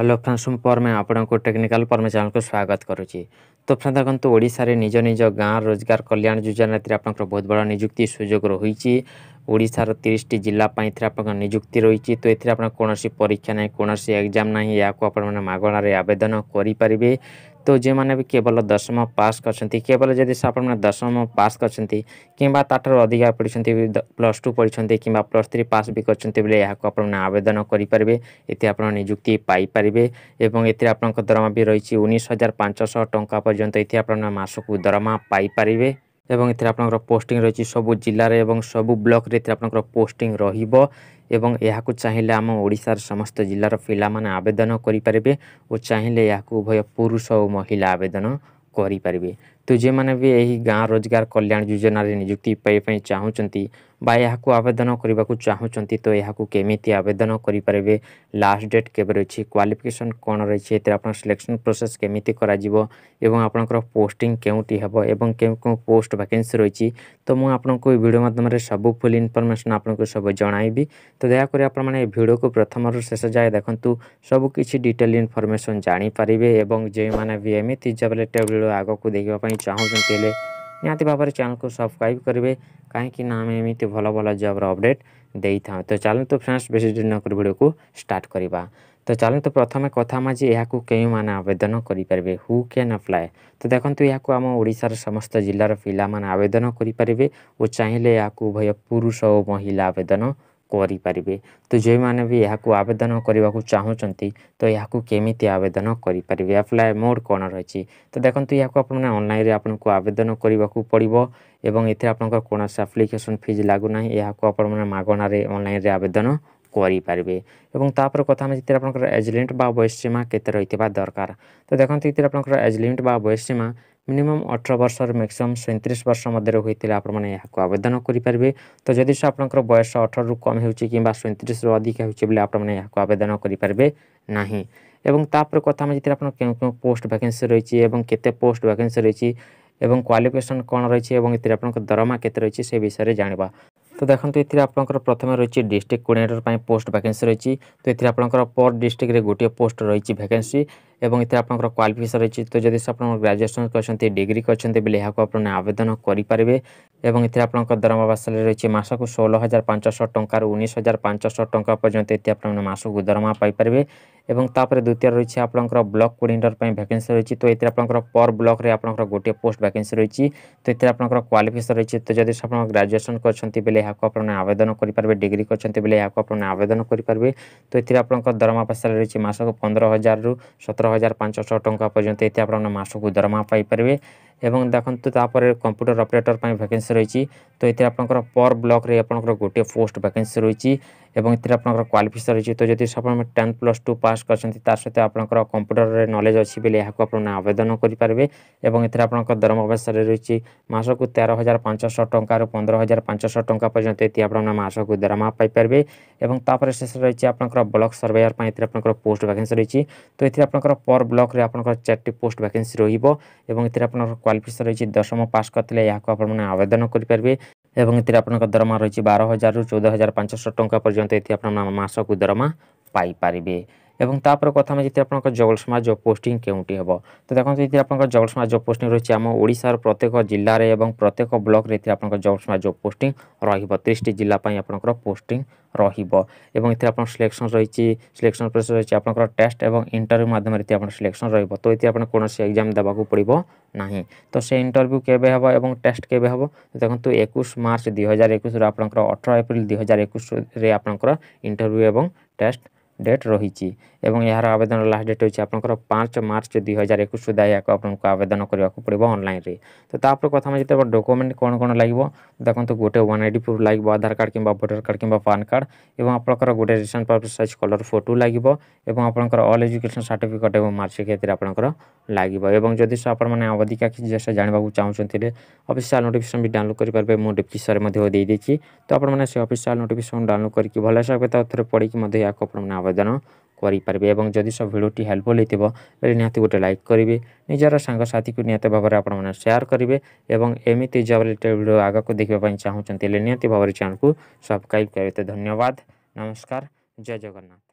হ্ୟାଲୋ friends ମୁଁ ପରମେ ଆପଣଙ୍କୁ technical ପରମେ ଚ୍ୟାନେଲକୁ ସ୍ୱାଗତ କରୁଛି ତ ଫ୍ରେଣ୍ଡ ଦେଖନ୍ତୁ ଓଡ଼ିଶାରେ ନିଜ ନିଜ ଗାଁ ରୋଜଗାର କଲ୍ୟାଣ ଯୋଜନାରେ ଆପଣଙ୍କର ବହୁତ ବଡ଼ ନିଯୁକ୍ତି ସୁଯୋଗ ରହିଛି ଓଡ଼ିଶାର ତିରିଶଟି ଜିଲ୍ଲା ପାଇଁ ଏଥିରେ ଆପଣଙ୍କ ନିଯୁକ୍ତି ରହିଛି ତ ଏଥିରେ ଆପଣ କୌଣସି ପରୀକ୍ଷା ନାହିଁ କୌଣସି ଏକ୍ଜାମ୍ ନାହିଁ ଏହାକୁ ଆପଣମାନେ ମାଗଣାରେ ଆବେଦନ କରିପାରିବେ તો ଯେଉଁମାନେ ବି କେବଳ ଦଶମ ପାସ୍ କରିଛନ୍ତି କେବଳ ଯଦି ଆପଣମାନେ ଦଶମ ପାସ୍ କରିଛନ୍ତି କିମ୍ବା ତା'ଠାରୁ ଅଧିକା ପଢ଼ିଛନ୍ତି ପ୍ଲସ୍ ଟୁ ପଢ଼ିଛନ୍ତି କିମ୍ବା ପ୍ଲସ୍ ଥ୍ରୀ ପାସ୍ ବି କରିଛନ୍ତି ବୋଲେ ଏହାକୁ ଆପଣମାନେ ଆବେଦନ କରିପାରିବେ ଏଥିରେ ଆପଣ ନିଯୁକ୍ତି ପାଇପାରିବେ ଏବଂ ଏଥିରେ ଆପଣଙ୍କ ଦରମା ବି ରହିଛି ଉଣେଇଶ ହଜାର ପାଞ୍ଚଶହ ଟଙ୍କା ପର୍ଯ୍ୟନ୍ତ ଏଥିରେ ଆପଣ ମାସକୁ ଦରମା ପାଇପାରିବେ এবং এতে আপনার পোস্টিং রয়েছে সবু জেলার এবং সবু ব্লকরে এতে আপনার পোস্টিং রহব এবং এখন চাইলে আম ওড়শার সমস্ত জেলার পিলা মানে আবেদন করে পারে ও চাইলে উভয় পুরুষ ও মহিলা আবেদন করে পারে তো যে মানে বি এই গাঁ রোজগার কল্যাণ যোজনার নিযুক্তি পাইপাই চাহুমান বা ଏହାକୁ ଆବେଦନ କରିବାକୁ ଚାହୁଁଛନ୍ତି ତ ଏହାକୁ କେମିତି ଆବେଦନ କରିପାରିବେ ଲାଷ୍ଟ ଡେଟ୍ କେବେ ରହିଛି କ୍ୱାଲିଫିକେସନ୍ କ'ଣ ରହିଛି ଏଥିରେ ଆପଣ ସିଲେକ୍ସନ୍ ପ୍ରୋସେସ୍ କେମିତି କରାଯିବ ଏବଂ ଆପଣଙ୍କର ପୋଷ୍ଟିଂ କେଉଁଠି ହେବ ଏବଂ କେଉଁ କେଉଁ ପୋଷ୍ଟ ଭ୍ୟାକେନ୍ସି ରହିଛି ତ ମୁଁ ଆପଣଙ୍କୁ ଏ ଭିଡ଼ିଓ ମାଧ୍ୟମରେ ସବୁ ଫୁଲ୍ ଇନଫର୍ମେସନ୍ ଆପଣଙ୍କୁ ସବୁ ଜଣାଇବି ତ ଦୟାକରି ଆପଣମାନେ ଏ ଭିଡ଼ିଓକୁ ପ୍ରଥମରୁ ଶେଷ ଯାଏ ଦେଖନ୍ତୁ ସବୁକିଛି ଡିଟେଲ୍ ଇନଫର୍ମେସନ୍ ଜାଣିପାରିବେ ଏବଂ ଯେଉଁମାନେ ବି ଏମିତି ଜବ୍ ରିଲେଟେଡ଼୍ ଭିଡ଼ିଓ ଆଗକୁ ଦେଖିବା ପାଇଁ ଚାହୁଁଛନ୍ତି ହେଲେ નયાતિ બાબરે ચેનલ કો સબસ્ક્રાઇબ કરીબે કાહી કે નામે મી ત ભલા બોલા જોબ ર અપડેટ દેઈ થા તો ચાલો તો ફ્રેન્ડસ બેસિડ નકર વિડિયો કો સ્ટાર્ટ કરીબા તો ચાલો તો પ્રથમ કથા માં જે આકો કે મેન આવેદન કરી પરબે હુ કેન એપ્લાય તો દેખંતુ આકો આમો ઓડિસા ર સમસ્ત જિલ્લા ર ફિલા માન આવેદન કરી પરબે ઓ ચાહેલે આકો ભય પુરુષ ઓ મહિલા આવેદન କରିପାରିବେ ତ ଯେଉଁମାନେ ବି ଏହାକୁ ଆବେଦନ କରିବାକୁ ଚାହୁଁଛନ୍ତି ତ ଏହାକୁ କେମିତି ଆବେଦନ କରିପାରିବେ ଆପ୍ଲାଏ ମୋଡ଼୍ କ'ଣ ରହିଛି ତ ଦେଖନ୍ତୁ ଏହାକୁ ଆପଣମାନେ ଅନଲାଇନ୍ରେ ଆପଣଙ୍କୁ ଆବେଦନ କରିବାକୁ ପଡ଼ିବ ଏବଂ ଏଥିରେ ଆପଣଙ୍କର କୌଣସି ଆପ୍ଲିକେସନ୍ ଫିଜ୍ ଲାଗୁନାହିଁ ଏହାକୁ ଆପଣମାନେ ମାଗଣାରେ ଅନଲାଇନ୍ରେ ଆବେଦନ କରିପାରିବେ ଏବଂ ତାପରେ କଥା ଆମେ ଯେତେବେଳେ ଆପଣଙ୍କର ଏଜ୍ ଲିମିଟ୍ ବା ବୟସୀମା କେତେ ରହିଥିବା ଦରକାର ତ ଦେଖନ୍ତୁ ଏଥିରେ ଆପଣଙ୍କର ଏଜ୍ ଲିମିଟ୍ ବା ବୟସୀମା ମିନିମମ୍ ଅଠର ବର୍ଷରୁ ମ୍ୟାକ୍ସିମମ୍ ସଇଁତିରିଶ ବର୍ଷ ମଧ୍ୟରେ ହୋଇଥିଲେ ଆପଣମାନେ ଏହାକୁ ଆବେଦନ କରିପାରିବେ ତ ଯଦି ସେ ଆପଣଙ୍କର ବୟସ ଅଠରରୁ କମ୍ ହେଉଛି କିମ୍ବା ସଇଁତିରିଶରୁ ଅଧିକା ହେଉଛି ବୋଲେ ଆପଣମାନେ ଏହାକୁ ଆବେଦନ କରିପାରିବେ ନାହିଁ ଏବଂ ତାପରେ କଥା ଆମେ ଯେତେବେଳେ ଆପଣ କେଉଁ କେଉଁ ପୋଷ୍ଟ ଭ୍ୟାକେନ୍ସି ରହିଛି ଏବଂ କେତେ ପୋଷ୍ଟ ଭ୍ୟାକେନ୍ସି ରହିଛି ଏବଂ କ୍ୱାଲିଫିକେସନ୍ କ'ଣ ରହିଛି ଏବଂ ଏଥିରେ ଆପଣଙ୍କ ଦରମା କେତେ ରହିଛି ସେ ବିଷୟରେ ଜାଣିବା তো দেখুন এর আপনার প্রথমে রয়েছে ডিস্ট্রিক্ট কোর্ডিনেটর পাই পোস্ট ভ্যাকেন্সি রয়েছে তো এর আপনার পর ডিস্ট্রিক্টরে গোটিয়ে পোস্ট রয়েছে ভ্যাকেন্সি এবং এতে আপনার কোয়ালিফিকেসন রয়েছে তো যদি আপনার গ্রাজুয়েসন করছেন ডিগ্রি করছেন বেলে এখন আপনার আবেদন করে এবং এতে আপনার দরমা বা স্যালারি রয়েছে মাসক ষোল হাজার পাঁচশহ টঙ্কার উনিশ হাজার পাঁচশহ টঙ্কা পর্যন্ত এতে আপনার মাসক দরমা পাইপারে এবং ତାପରେ ଦ୍ୱିତୀୟରେ ରହିଛି ଆପଣଙ୍କର ବ୍ଲକ୍ କୋଡ଼ିନେଟର୍ ପାଇଁ ଭ୍ୟାକେନ୍ସି ରହିଛି ତ ଏଥିରେ ଆପଣଙ୍କର ପର୍ ବ୍ଲକ୍ରେ ଆପଣଙ୍କର ଗୋଟିଏ ପୋଷ୍ଟ ଭ୍ୟାକେନ୍ସି ରହିଛି ତ ଏଥିରେ ଆପଣଙ୍କର କ୍ୱାଲିଫିକେସନ୍ ରହିଛି ତ ଯଦି ଆପଣ ଗ୍ରାଜୁଏସନ୍ କରିଛନ୍ତି ବେଲେ ଏହାକୁ ଆପଣମାନେ ଆବେଦନ କରିପାରିବେ ଡିଗ୍ରୀ କରିଛନ୍ତି ବେଲେ ଏହାକୁ ଆପଣମାନେ ଆବେଦନ କରିପାରିବେ ତ ଏଥିରେ ଆପଣଙ୍କର ଦରମା ପାସାରେ ରହିଛି ମାସକୁ ପନ୍ଦର ହଜାରରୁ ସତର ହଜାର ପାଞ୍ଚଶହ ଟଙ୍କା ପର୍ଯ୍ୟନ୍ତ ଏଥିରେ ଆପଣମାନେ ମାସକୁ ଦରମା ପାଇପାରିବେ এবং দেখন্তু ତାପରେ କମ୍ପ୍ୟୁଟର ଅପରେଟର ପାଇଁ ଭ୍ୟାକେନ୍ସି ରହିଛି ତ ଏଥିରେ ଆପଣଙ୍କର ପର୍ ବ୍ଲକ୍ରେ ଆପଣଙ୍କର ଗୋଟିଏ ପୋଷ୍ଟ ଭ୍ୟାକେନ୍ସି ରହିଛି ଏବଂ ଏଥିରେ ଆପଣଙ୍କର କ୍ୱାଲିଫିକେସନ୍ ରହିଛି ତ ଯଦି ଆପଣ ଟେନ୍ଥ ପ୍ଲସ୍ ଟୁ ପାସ୍ କରିଛନ୍ତି ତା ସହିତ ଆପଣଙ୍କର କମ୍ପ୍ୟୁଟରରେ ନଲେଜ୍ ଅଛି ବୋଲି ଏହାକୁ ଆପଣ ଆବେଦନ କରିପାରିବେ ଏବଂ ଏଥିରେ ଆପଣଙ୍କ ଦରମା ଅବସରରେ ରହିଛି ମାସକୁ ତେର ହଜାର ପାଞ୍ଚଶହ ଟଙ୍କାରୁ ପନ୍ଦର ହଜାର ପାଞ୍ଚଶହ ଟଙ୍କା ପର୍ଯ୍ୟନ୍ତ ଏଠି ଆପଣମାନେ ମାସକୁ ଦରମା ପାଇପାରିବେ ଏବଂ ତାପରେ ଶେଷରେ ରହିଛି ଆପଣଙ୍କର ବ୍ଲକ୍ ସର୍ଭେୟାର ପାଇଁ ଏଥିରେ ଆପଣଙ୍କର ପୋଷ୍ଟ ଭ୍ୟାକେନ୍ସି ରହିଛି ତ ଏଥିରେ ଆପଣଙ୍କର ପର୍ ବ୍ଲକ୍ରେ ଆପଣଙ୍କର ଚାରିଟି ପୋଷ୍ଟ ଭ୍ୟାକେନ୍ସି ରହିବ ଏବଂ ଏଥିରେ ଆପଣଙ୍କର କ୍ୱାଲିଫିକେସନ୍ ରହିଛି ଦଶମ ପାସ୍ କରିଥିଲେ ଏହାକୁ ଆପଣମାନେ ଆବେଦନ କରିପାରିବେ ଏବଂ ଏଥିରେ ଆପଣଙ୍କ ଦରମା ରହିଛି ବାର ହଜାରରୁ ଚଉଦ ହଜାର ପାଞ୍ଚଶହ ଟଙ୍କା ପର୍ଯ୍ୟନ୍ତ ଏଥି ଆପଣ ମାସକୁ ଦରମା ପାଇପାରିବେ এবং তাপরে কথা আমি যদি আপনার জগল সমাজ জব পোস্টিং কেউটি হব তো দেখুন যদি আপনার জগল সমাজ জব পোস্টিং রয়েছে আমার ওড়িশার প্রত্যেক জেলার এবং প্রত্যেক ব্লকরে আপনার জগল সমাজ জব পোস্টিং রহব ত্রিশটি জেলা আপনার পোস্টিং রহব এবং এতে আপনার সিলেকশন রয়েছে সিলেকশন প্রসেস রয়েছে আপনার টেস্ট এবং ইন্টরভিউ মাধ্যমে আপনার সিলেকশন রহব তো এতে আপনার কোণী এক্সাম দেওয়া পড়ব না তো সে ইন্টরভিউ কেবে হব এবং টেস্ট কেবে হব দেখুন একুশ মার্চ দুই হাজার একুশ আপনার অঠর এপ্রিল দুই হাজার একুশে আপনার ইন্টরভিউ এবং টেস্ট ডেট রয়েছে এবং এর আবেদন লাস্ট ডেট হচ্ছে আপনার পাঁচ মার্চ দুই হাজার একুশ সুদ্ধা এখন আপনার আবেদন করা পড়ব অনলাইনে তো তাপরে কথা যেতে ডকুমেন্ট কোণ কোণ লাগবে দেখুন গোটে ওয়ান আইডি প্রুফ লাগবে আধার কার্ড কিংবা ভোটর কার্ড কিংবা পান কার্ড এবং আপনার গোটে রিসেন্ট পারপোজ সাইজ কলর ফটো লাগব এবং আপনার অল এজুকেশন সার্টিফিকেট এবং মার্কশিট এতে আপনার লাগব এবং যদি আপনার অধিকা কিছু জিনিস জাঁয়া চাহুলে অফিসিয়াল নোটিফিকেশন বি ডাউনলোড করে পারবে মু ডিসক্রিপশনে দিয়ে দিয়েছি তো আপনার সে অফিসিয়াল নোটিফিকেশন ডাউনলোড করি ভালসে থরে পড়ি আপনার আবেদন ଆବେଦନ କରିପାରିବେ ଏବଂ ଯଦି ସବୁ ଭିଡ଼ିଓଟି ହେଲ୍ପଫୁଲ୍ ହୋଇଥିବ ବେଲେ ନିହାତି ଗୋଟେ ଲାଇକ୍ କରିବେ ନିଜର ସାଙ୍ଗସାଥିକୁ ନିହାତି ଭାବରେ ଆପଣମାନେ ସେୟାର କରିବେ ଏବଂ ଏମିତି ଜବ୍ ରିଲେଟେଡ଼୍ ଭିଡ଼ିଓ ଆଗକୁ ଦେଖିବା ପାଇଁ ଚାହୁଁଛନ୍ତି ହେଲେ ନିହାତି ଭାବରେ ଚ୍ୟାନେଲ୍କୁ ସବସ୍କ୍ରାଇବ୍ କରିବେ ତ ଧନ୍ୟବାଦ ନମସ୍କାର ଜୟ ଜଗନ୍ନାଥ